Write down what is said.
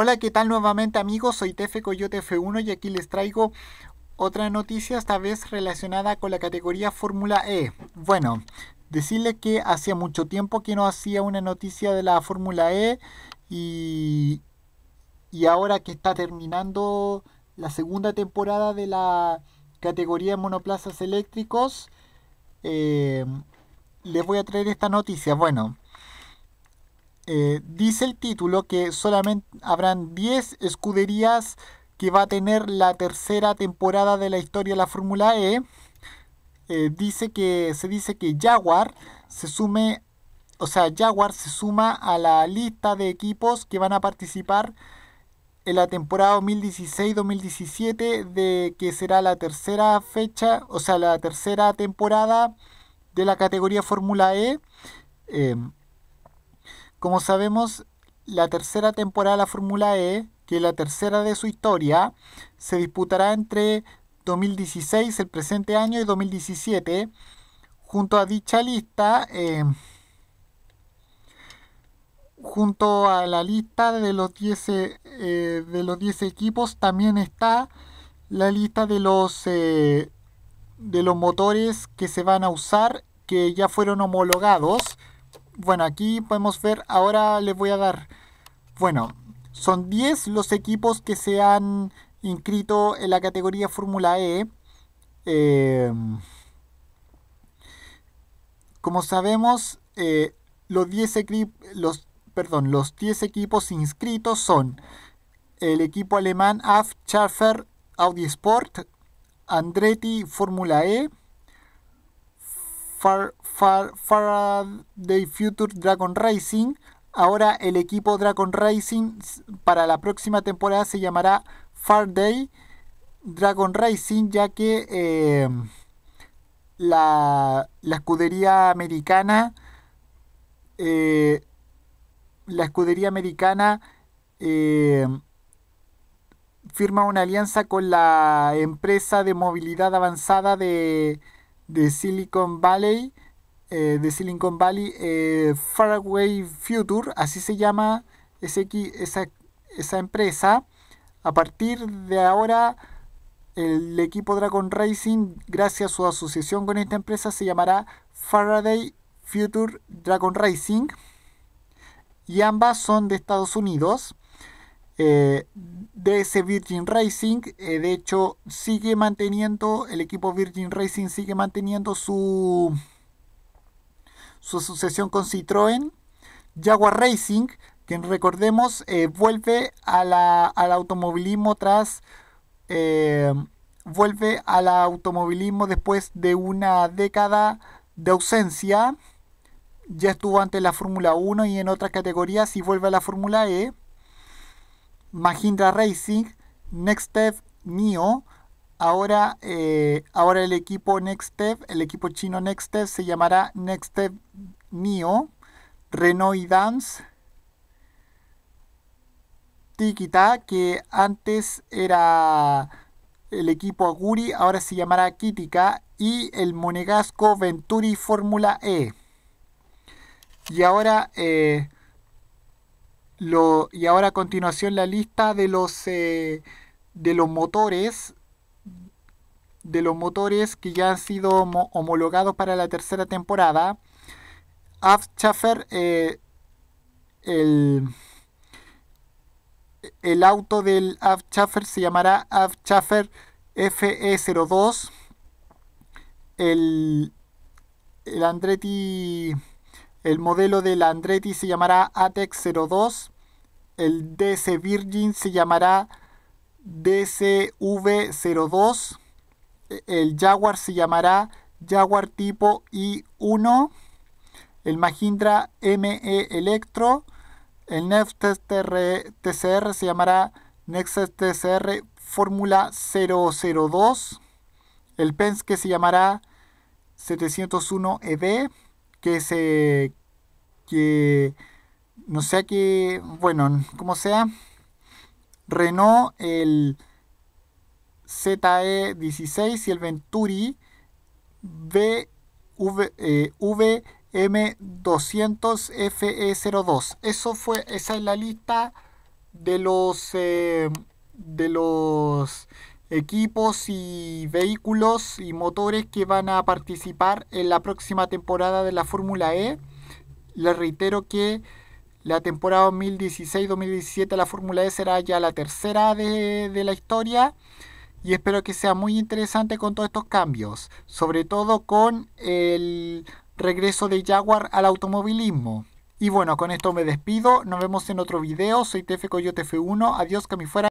Hola, ¿qué tal nuevamente amigos? Soy Tefe Coyote F1 y aquí les traigo otra noticia, esta vez relacionada con la categoría Fórmula E. Bueno, decirles que hacía mucho tiempo que no hacía una noticia de la Fórmula E y, ahora que está terminando la segunda temporada de la categoría monoplazas eléctricos, eh, les voy a traer esta noticia. Bueno, eh, dice el título que solamente habrán 10 escuderías que va a tener la tercera temporada de la historia de la Fórmula E. Eh, dice que se dice que Jaguar se sume, o sea, Jaguar se suma a la lista de equipos que van a participar en la temporada 2016-2017 de que será la tercera fecha, o sea, la tercera temporada de la categoría Fórmula E. Eh, como sabemos, la tercera temporada de la Fórmula E, que es la tercera de su historia, se disputará entre 2016, el presente año, y 2017. Junto a dicha lista, eh, junto a la lista de los 10 eh, equipos, también está la lista de los eh, de los motores que se van a usar que ya fueron homologados bueno, aquí podemos ver, ahora les voy a dar, bueno, son 10 los equipos que se han inscrito en la categoría Fórmula E. Em, como sabemos, eh, los 10 los, perdón, los 10 equipos inscritos son el equipo alemán AF Schaffer Audi Sport, Andretti Fórmula E, Far Far Faraday Future Dragon Racing. Ahora el equipo Dragon Racing para la próxima temporada se llamará Faraday Dragon Racing, ya que em, la, escudería americana, eh, la escudería americana em, firma una alianza con la empresa de movilidad avanzada de, de Silicon Valley eh, de Silicon Valley, eh, Faraway Future, así se llama ese, esa, esa empresa. A partir de ahora, el equipo Dragon Racing, gracias a su asociación con esta empresa, se llamará Faraday Future Dragon Racing. Y ambas son de Estados Unidos. Eh, de ese Virgin Racing, eh, de hecho, sigue manteniendo, el equipo Virgin Racing sigue manteniendo su su sucesión con Citroën, Jaguar Racing, quien recordemos eh, vuelve al automovilismo tras... Eh, vuelve al automovilismo después de una década de ausencia. Ya estuvo ante la Fórmula 1 y en otras categorías y vuelve a la Fórmula E. Mahindra Racing, Next Step Mio, Ahora, eh, ahora el equipo step el equipo chino Nextev, se llamará Step Neo, Renault y Dance, Tikita, que antes era el equipo Aguri, ahora se llamará Kitika, y el Monegasco Venturi Fórmula E. Y ahora, eh, y ahora a continuación la lista de los, eh, de los motores de los motores que ya han sido homologados para la tercera temporada. Eh, el, auto del Afchafer se llamará Afchafer FE02. El, el Andretti, el modelo del Andretti se llamará ATEX 02. El DC Virgin se llamará DCV02 el Jaguar se llamará Jaguar tipo I1, el Mahindra ME Electro, el Neft TCR se llamará Nexus TCR Fórmula 002, el Penske se llamará 701 eb que se que no sé qué, bueno, como sea, Renault el ZE16 y el Venturi VM200FE02. Eh, Eso fue, esa es la lista de los, eh, de los equipos y vehículos y motores que van a participar en la próxima temporada de la Fórmula E. Les reitero que la temporada 2016-2017 la Fórmula E será ya la tercera de la historia y espero que sea muy interesante con todos estos cambios, sobre todo con el regreso de Jaguar al automovilismo. Y bueno, con esto me despido, nos vemos en otro video, soy Tefe Coyote F1, adiós que me fuera.